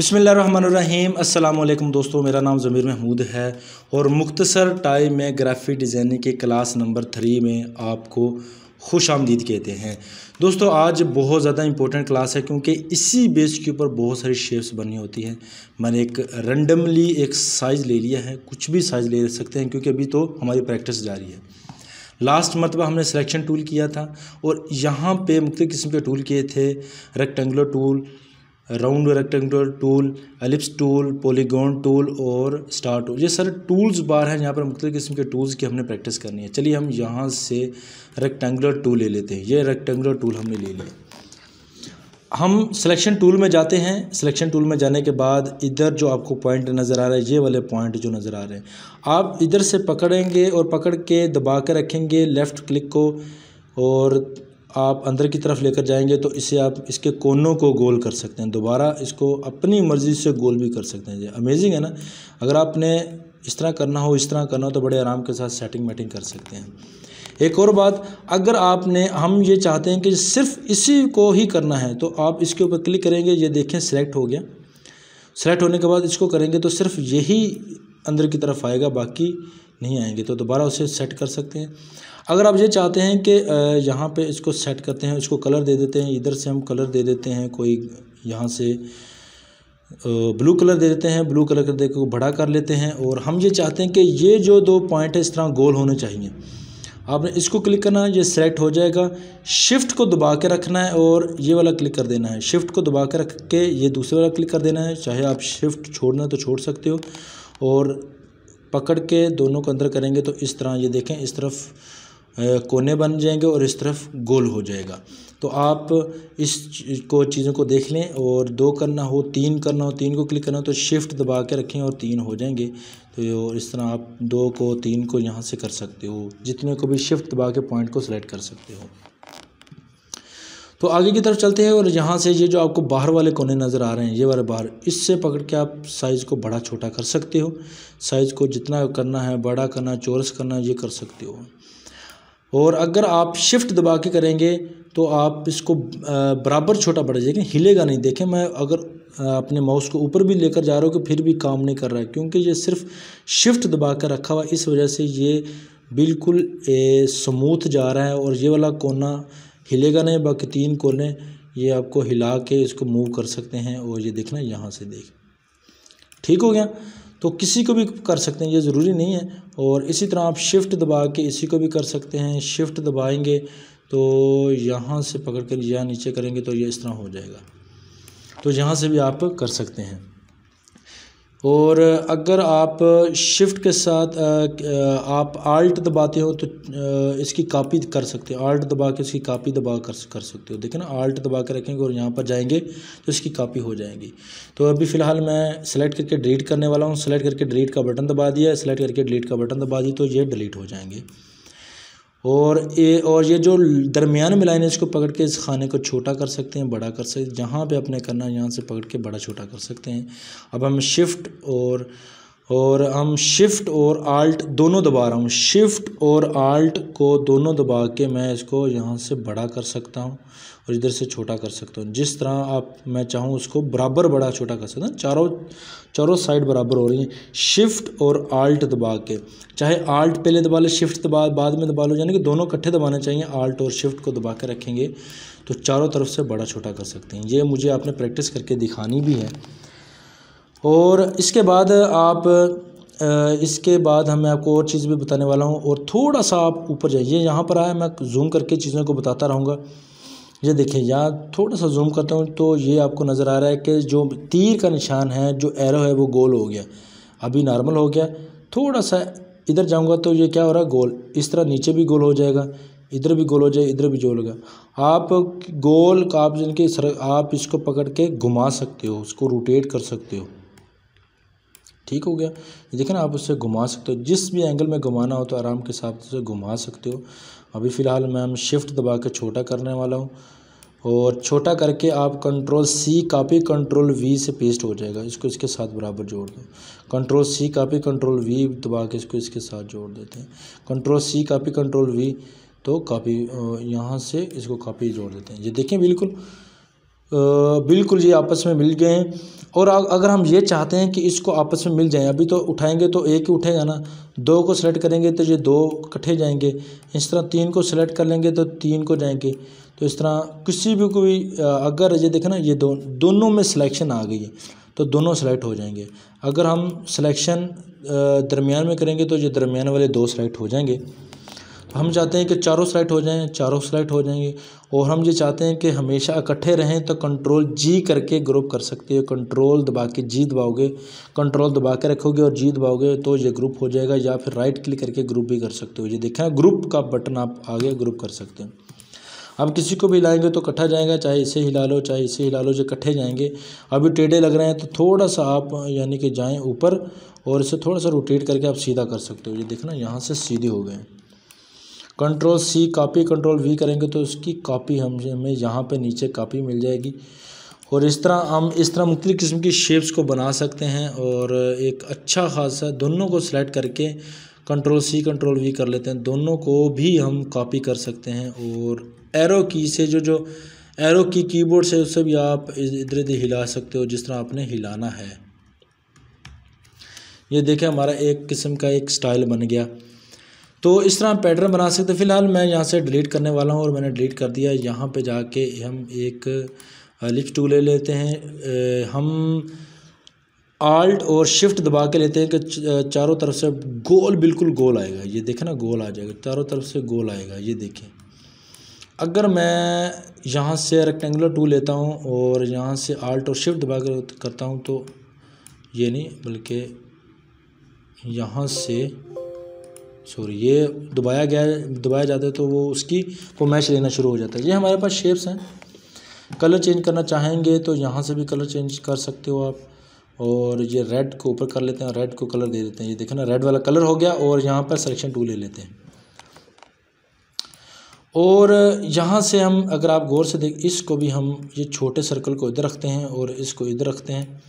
बसमीम अल्लाम दोस्तों मेरा नाम ज़मीर महमूद है और मुख्तसर टाइम में ग्राफिक डिज़ाइनिंग के क्लास नंबर थ्री में आपको खुश आमदीद कहते हैं दोस्तों आज बहुत ज़्यादा इंपॉर्टेंट क्लास है क्योंकि इसी बेस के ऊपर बहुत सारी शेप्स बनी होती हैं मैंने एक रेंडमली एक साइज़ ले लिया है कुछ भी साइज़ ले सकते हैं क्योंकि अभी तो हमारी प्रैक्टिस जारी है लास्ट मरतबा हमने सिलेक्शन टूल किया था और यहाँ पे मुख्तु किस्म के टूल किए थे rectangular tool round rectangular tool ellipse tool polygon tool और स्टार टूल ये सारे टूल्स बार हैं यहाँ पर मुख्तलि किस्म के टूल्स की हमने प्रैक्टिस करनी है चलिए हम यहाँ से रेक्टेंगुलर टूल ले लेते हैं ये रेक्टेंगुलर टूल हमने ले लिया हम सिलेक्शन टूल में जाते हैं सिलेक्शन टूल में जाने के बाद इधर जो आपको पॉइंट नज़र आ रहा है ये वाले पॉइंट जो नज़र आ रहे हैं आप इधर से पकड़ेंगे और पकड़ के दबा के रखेंगे लेफ़्ट क्लिक को और आप अंदर की तरफ लेकर जाएंगे तो इसे आप इसके कोनों को गोल कर सकते हैं दोबारा इसको अपनी मर्ज़ी से गोल भी कर सकते हैं अमेजिंग है ना अगर आपने इस तरह करना हो इस तरह करना हो तो बड़े आराम के साथ सेटिंग मैटिंग कर सकते हैं एक और बात अगर आपने हम ये चाहते हैं कि सिर्फ इसी को ही करना है तो आप इसके ऊपर क्लिक करेंगे ये देखें सेलेक्ट हो गया सेलेक्ट होने के बाद इसको करेंगे तो सिर्फ यही अंदर की तरफ आएगा बाकी नहीं आएंगे तो दोबारा उसे सेट कर सकते हैं अगर आप ये चाहते हैं कि यहाँ पे इसको सेट करते हैं इसको कलर दे देते हैं इधर से हम कलर दे देते हैं कोई यहाँ से ब्लू कलर दे देते हैं ब्लू कलर दे को बड़ा कर लेते हैं और हम ये चाहते हैं कि ये जो दो पॉइंट है इस तरह गोल होने चाहिए आपने इसको क्लिक करना है ये सेलेक्ट हो जाएगा शिफ्ट को दबा के रखना है और ये वाला क्लिक कर देना है शिफ्ट को दबा के रख के ये दूसरे वाला क्लिक कर देना है चाहे आप शिफ्ट छोड़ना तो छोड़ सकते हो और पकड़ के दोनों को अंदर करेंगे तो इस तरह ये देखें इस तरफ कोने बन जाएंगे और इस तरफ गोल हो जाएगा तो आप इस को चीज़ों को देख लें और दो करना हो तीन करना हो तीन को क्लिक करना हो तो शिफ्ट दबा के रखें और तीन हो जाएंगे तो इस तरह आप दो को तीन को यहाँ से कर सकते हो जितने को भी शिफ्ट दबा के पॉइंट को सिलेक्ट कर सकते हो तो आगे की तरफ चलते हैं और यहाँ से ये जो आपको बाहर वाले कोने नज़र आ रहे हैं ये वाले बाहर इससे पकड़ के आप साइज़ को बड़ा छोटा कर सकते हो साइज़ को जितना करना है बड़ा करना चोरस करना ये कर सकते हो और अगर आप शिफ्ट दबा के करेंगे तो आप इसको बराबर छोटा बढ़ जाएगा हिलेगा नहीं देखें मैं अगर अपने माउस को ऊपर भी लेकर जा रहा हूँ कि फिर भी काम नहीं कर रहा है क्योंकि ये सिर्फ शिफ्ट दबा कर रखा हुआ इस वजह से ये बिल्कुल स्मूथ जा रहा है और ये वाला कोना हिलेगा नहीं बाकी तीन कोने ये आपको हिला के इसको मूव कर सकते हैं और ये देखना यहाँ से देख ठीक हो गया तो किसी को भी कर सकते हैं ये ज़रूरी नहीं है और इसी तरह आप शिफ्ट दबा के इसी को भी कर सकते हैं शिफ्ट दबाएंगे तो यहाँ से पकड़ कर या नीचे करेंगे तो ये इस तरह हो जाएगा तो यहाँ से भी आप कर सकते हैं और अगर आप शिफ्ट के साथ आप आल्ट दबाते हो तो इसकी कापी कर सकते हो आल्ट दबा के इसकी कापी दबा कर कर सकते हो देखें ना आल्ट दबा के रखेंगे और यहाँ पर जाएंगे तो इसकी कापी हो जाएगी तो अभी फ़िलहाल मैं सेलेक्ट करके डिलीट करने वाला हूँ सेलेक्ट करके डिलीट का बटन दबा दिया सेलेक्ट करके डिलीट का बटन दबा दिया तो ये डिलीट हो जाएंगे और ये और ये जो दरमियान में लाइन है इसको पकड़ के इस खाने को छोटा कर सकते हैं बड़ा कर सकते जहाँ पे अपने करना है यहाँ से पकड़ के बड़ा छोटा कर सकते हैं अब हम शिफ्ट और और हम शिफ्ट और आल्ट दोनों दबा रहा हूँ शिफ्ट और आल्ट को दोनों दबा के मैं इसको यहाँ से बड़ा कर सकता हूँ और इधर से छोटा कर सकता हूँ जिस तरह आप मैं चाहूँ उसको बराबर बड़ा छोटा कर सकता हूँ चारों चारों साइड बराबर हो रही हैं शिफ्ट और आल्ट दबा के चाहे आल्ट पहले दबा लें शिफ्ट दबा बाद में दबा लो यानी कि दोनों इकट्ठे दबाने चाहिए आल्ट और शिफ्ट को दबा के रखेंगे तो चारों तरफ से बड़ा छोटा कर सकते हैं ये मुझे आपने प्रैक्टिस करके दिखानी भी है और इसके बाद आप इसके बाद हम मैं आपको और चीज़ भी बताने वाला हूँ और थोड़ा सा आप ऊपर जाइए यहाँ पर आए मैं जूम करके चीज़ों को बताता रहूँगा ये देखिए यहाँ थोड़ा सा जूम करता हूँ तो ये आपको नज़र आ रहा है कि जो तीर का निशान है जो एरो है वो गोल हो गया अभी नॉर्मल हो गया थोड़ा सा इधर जाऊँगा तो ये क्या हो रहा है गोल इस तरह नीचे भी गोल हो जाएगा इधर भी गोल हो जाए इधर भी गोल होगा आप गोल का आप जिनके आप इसको पकड़ के घुमा सकते हो उसको रोटेट कर सकते हो ठीक हो गया देखें ना आप उससे घुमा सकते हो जिस भी एंगल में घुमाना हो तो आराम के साथ उसे घुमा सकते हो अभी फ़िलहाल मैं हम शिफ्ट दबा के छोटा करने वाला हूँ और छोटा करके आप control C copy control V से पेस्ट हो जाएगा इसको इसके साथ बराबर जोड़ दो control C copy control V दबा के इसको इसके साथ जोड़ देते हैं control C copy control V तो कापी यहाँ से इसको कापी जोड़ देते हैं ये देखें बिल्कुल बिल्कुल ये आपस में मिल गए हैं और अगर हम ये चाहते हैं कि इसको आपस में मिल जाएं अभी तो उठाएंगे तो एक ही उठेगा ना दो को सेलेक्ट करेंगे तो ये दो इकट्ठे जाएंगे इस तरह तीन को सेलेक्ट कर लेंगे तो तीन को जाएंगे तो इस तरह किसी भी कोई अगर ये देखें ना ये दो दोनों में सिलेक्शन आ गई है तो दोनों सेलेक्ट हो जाएंगे अगर हम सिलेक्शन दरमियान में करेंगे तो ये दरमियान वाले दो सेलेक्ट हो जाएंगे हम चाहते हैं कि चारों स्लाइट हो जाएँ चारों स्लाइट हो जाएंगे और हम ये चाहते हैं कि हमेशा इकट्ठे रहें तो कंट्रोल जी करके ग्रुप कर सकते हो कंट्रोल दबा के जी दबाओगे कंट्रोल दबा के रखोगे और जी दबाओगे तो ये ग्रुप हो जाएगा या फिर राइट क्लिक करके ग्रुप भी कर सकते हो ये देखें ग्रुप का बटन आप आगे ग्रुप कर सकते हैं अब किसी को भी हिलाएंगे तो इकट्ठा जाएगा चाहे इसे हिला लो चाहे इसे हिला लो जो इकट्ठे जाएंगे अभी टेढ़े लग रहे हैं तो थोड़ा सा आप यानी कि जाएं ऊपर और इसे थोड़ा सा रोटेट करके आप सीधा कर सकते हो ये देखना यहाँ से सीधे हो गए control C copy control V करेंगे तो उसकी कॉपी हम हमें यहाँ पे नीचे कॉपी मिल जाएगी और इस तरह हम इस तरह मुख्तलि किस्म की शेप्स को बना सकते हैं और एक अच्छा खासा दोनों को सिलेक्ट करके कंट्रोल सी कंट्रोल वी कर लेते हैं दोनों को भी हम कॉपी कर सकते हैं और एरो की से जो जो एरो की कीबोर्ड से उससे भी आप इधर इधर हिला सकते हो जिस तरह आपने हिलाना है ये देखें हमारा एक किस्म का एक स्टाइल बन गया तो इस तरह पैटर्न बना सकते फ़िलहाल मैं यहाँ से डिलीट करने वाला हूँ और मैंने डिलीट कर दिया यहाँ पे जाके हम एक लिप टू ले लेते हैं हम आल्ट और शिफ्ट दबा के लेते हैं कि चारों तरफ से गोल बिल्कुल गोल आएगा ये देखें ना गोल आ जाएगा चारों तरफ से गोल आएगा ये देखें अगर मैं यहाँ से रेक्टेंगुलर टू लेता हूँ और यहाँ से आल्ट और शिफ्ट दबा कर करता हूँ तो ये नहीं बल्कि यहाँ से सॉरी ये दबाया गया दबाया जाता है तो वो उसकी वो मैच लेना शुरू हो जाता है ये हमारे पास शेप्स हैं कलर चेंज करना चाहेंगे तो यहाँ से भी कलर चेंज कर सकते हो आप और ये रेड को ऊपर कर लेते हैं और रेड को कलर दे देते हैं ये देखें ना रेड वाला कलर हो गया और यहाँ पर सिलेक्शन टू ले लेते हैं और यहाँ से हम अगर आप गौर से देख इसको भी हम ये छोटे सर्कल को इधर रखते हैं और इसको इधर रखते हैं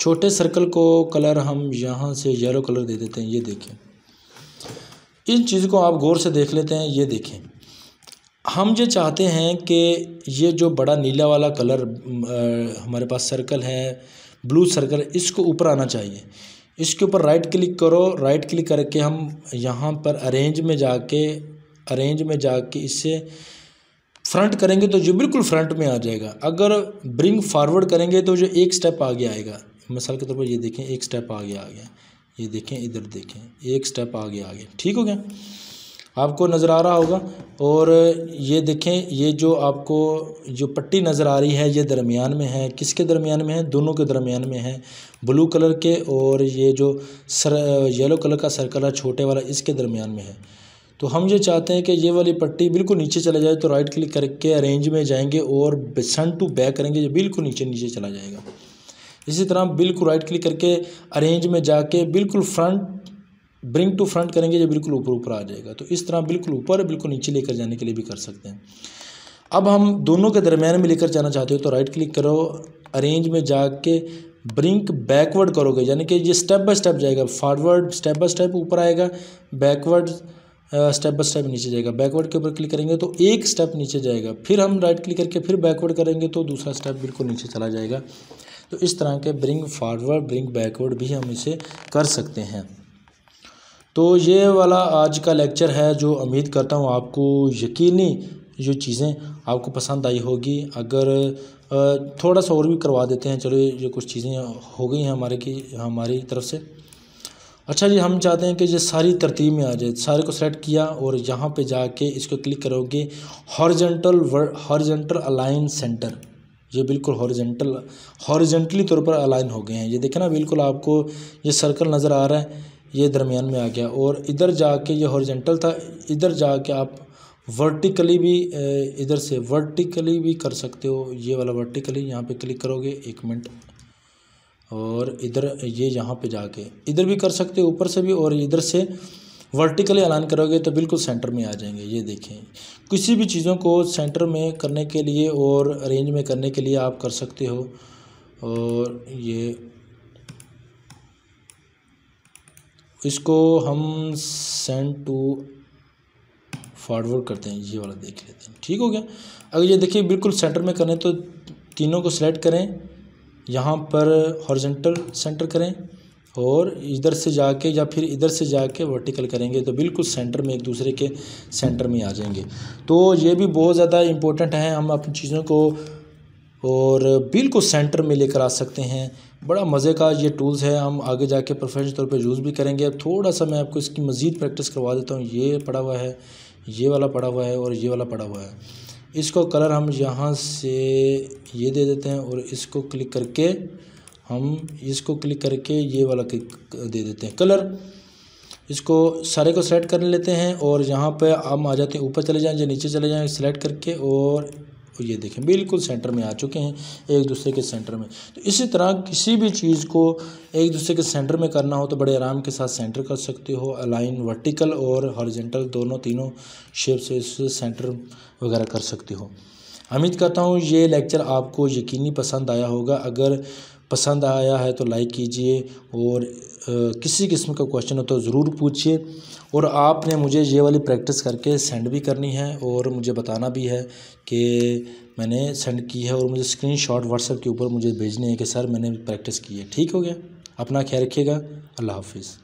छोटे सर्कल को कलर हम यहाँ से येलो कलर दे देते हैं ये देखें इन चीज़ को आप गौर से देख लेते हैं ये देखें हम ये चाहते हैं कि ये जो बड़ा नीला वाला कलर हमारे पास सर्कल है ब्लू सर्कल इसको ऊपर आना चाहिए इसके ऊपर राइट क्लिक करो राइट क्लिक करके हम यहाँ पर अरेंज में जाके अरेंज में जाके इसे फ्रंट करेंगे तो जो बिल्कुल फ्रंट में आ जाएगा अगर ब्रिंग फॉरवर्ड करेंगे तो जो एक स्टेप आगे आएगा मिसाल के तौर पर ये देखें एक स्टेप आगे आ गया ये देखें इधर देखें एक स्टेप आगे आगे ठीक हो गया आपको नज़र आ रहा होगा और ये देखें ये जो आपको जो पट्टी नज़र आ रही है ये दरमियान में है किसके दरमियान में है दोनों के दरमियान में है ब्लू कलर के और ये जो सर येलो कलर का सर्कल है छोटे वाला इसके दरमियान में है तो हम ये चाहते हैं कि ये वाली पट्टी बिल्कुल नीचे चला जाए तो राइट क्लिक करके अरेंज में जाएंगे और सन टू बैक करेंगे ये बिल्कुल नीचे नीचे चला जाएगा इसी तरह हम राइट क्लिक करके अरेंज में जाके बिल्कुल फ्रंट ब्रिंग टू फ्रंट करेंगे जो बिल्कुल ऊपर ऊपर आ जाएगा तो इस तरह बिल्कुल ऊपर बिल्कुल नीचे लेकर जाने के लिए भी कर सकते हैं अब हम दोनों के दरमियान में लेकर जाना चाहते हो तो राइट क्लिक करो अरेंज में जाके ब्रिंक बैकवर्ड करोगे यानी कि ये स्टेप बाय स्टेप जाएगा फॉरवर्ड स्टेप बाय स्टेप ऊपर आएगा बैकवर्ड स्टेप बाय स्टेप नीचे जाएगा बैकवर्ड के ऊपर क्लिक करेंगे तो एक स्टेप नीचे जाएगा फिर हम राइट क्लिक करके फिर बैकवर्ड करेंगे तो दूसरा स्टेप बिल्कुल नीचे चला जाएगा तो इस तरह के ब्रिंग फॉरवर्ड ब्रिंग बैकवर्ड भी हम इसे कर सकते हैं तो ये वाला आज का लेक्चर है जो उम्मीद करता हूँ आपको यकीनी जो चीज़ें आपको पसंद आई होगी अगर थोड़ा सा और भी करवा देते हैं चलो ये कुछ चीज़ें हो गई हैं हमारे की हमारी तरफ से अच्छा जी हम चाहते हैं कि ये सारी तरतीब में आ जाए सारे को सेलेक्ट किया और यहाँ पे जाके इसको क्लिक करोगे हॉर्जेंटल हॉर्जेंटल अलाइन सेंटर ये बिल्कुल हॉरिजेंटल हॉरिजेंटली तौर पर अलाइन हो गए हैं ये देखें ना बिल्कुल आपको ये सर्कल नज़र आ रहा है ये दरमियान में आ गया और इधर जाके ये हॉरिजेंटल था इधर जाके आप वर्टिकली भी इधर से वर्टिकली भी कर सकते हो ये वाला वर्टिकली यहाँ पे क्लिक करोगे एक मिनट और इधर ये यहाँ पे जाके इधर भी कर सकते हो ऊपर से भी और इधर से वर्टिकली अलाइन करोगे तो बिल्कुल सेंटर में आ जाएंगे ये देखें किसी भी चीज़ों को सेंटर में करने के लिए और रेंज में करने के लिए आप कर सकते हो और ये इसको हम सेंड टू फॉरवर्ड करते हैं ये वाला देख लेते हैं ठीक हो गया अगर ये देखिए बिल्कुल सेंटर में करें तो तीनों को सेलेक्ट करें यहाँ पर हॉर्जेंटल सेंटर करें और इधर से जाके या फिर इधर से जाके वर्टिकल करेंगे तो बिल्कुल सेंटर में एक दूसरे के सेंटर में आ जाएंगे तो ये भी बहुत ज़्यादा इम्पोर्टेंट है हम अपनी चीज़ों को और बिल्कुल सेंटर में लेकर आ सकते हैं बड़ा मज़े का ये टूल्स है हम आगे जाके प्रोफेशनल तौर पे यूज़ भी करेंगे अब थोड़ा सा मैं आपको इसकी मज़ीद प्रैक्टिस करवा देता हूँ ये पड़ा हुआ है ये वाला पड़ा हुआ है और ये वाला पड़ा हुआ है इसको कलर हम यहाँ से ये दे देते हैं और इसको क्लिक करके हम इसको क्लिक करके ये वाला क्लिक दे देते हैं कलर इसको सारे को सेलेक्ट कर लेते हैं और यहाँ पे हम आ जाते हैं ऊपर चले जाएँ या नीचे चले जाएँ सेलेक्ट करके और ये देखें बिल्कुल सेंटर में आ चुके हैं एक दूसरे के सेंटर में तो इसी तरह किसी भी चीज़ को एक दूसरे के सेंटर में करना हो तो बड़े आराम के साथ सेंटर कर सकते हो अलाइन वर्टिकल और हॉरिजेंटल दोनों तीनों शेप से इससे सेंटर वगैरह कर सकते हो उम्मीद करता हूँ ये लेक्चर आपको यकीनी पसंद आया होगा अगर पसंद आया है तो लाइक कीजिए और किसी किस्म का क्वेश्चन हो तो ज़रूर पूछिए और आपने मुझे ये वाली प्रैक्टिस करके सेंड भी करनी है और मुझे बताना भी है कि मैंने सेंड की है और मुझे स्क्रीन शॉट व्हाट्सएप के ऊपर मुझे भेजनी है कि सर मैंने प्रैक्टिस की है ठीक हो गया अपना ख्याल रखिएगा अल्लाह हाफिज़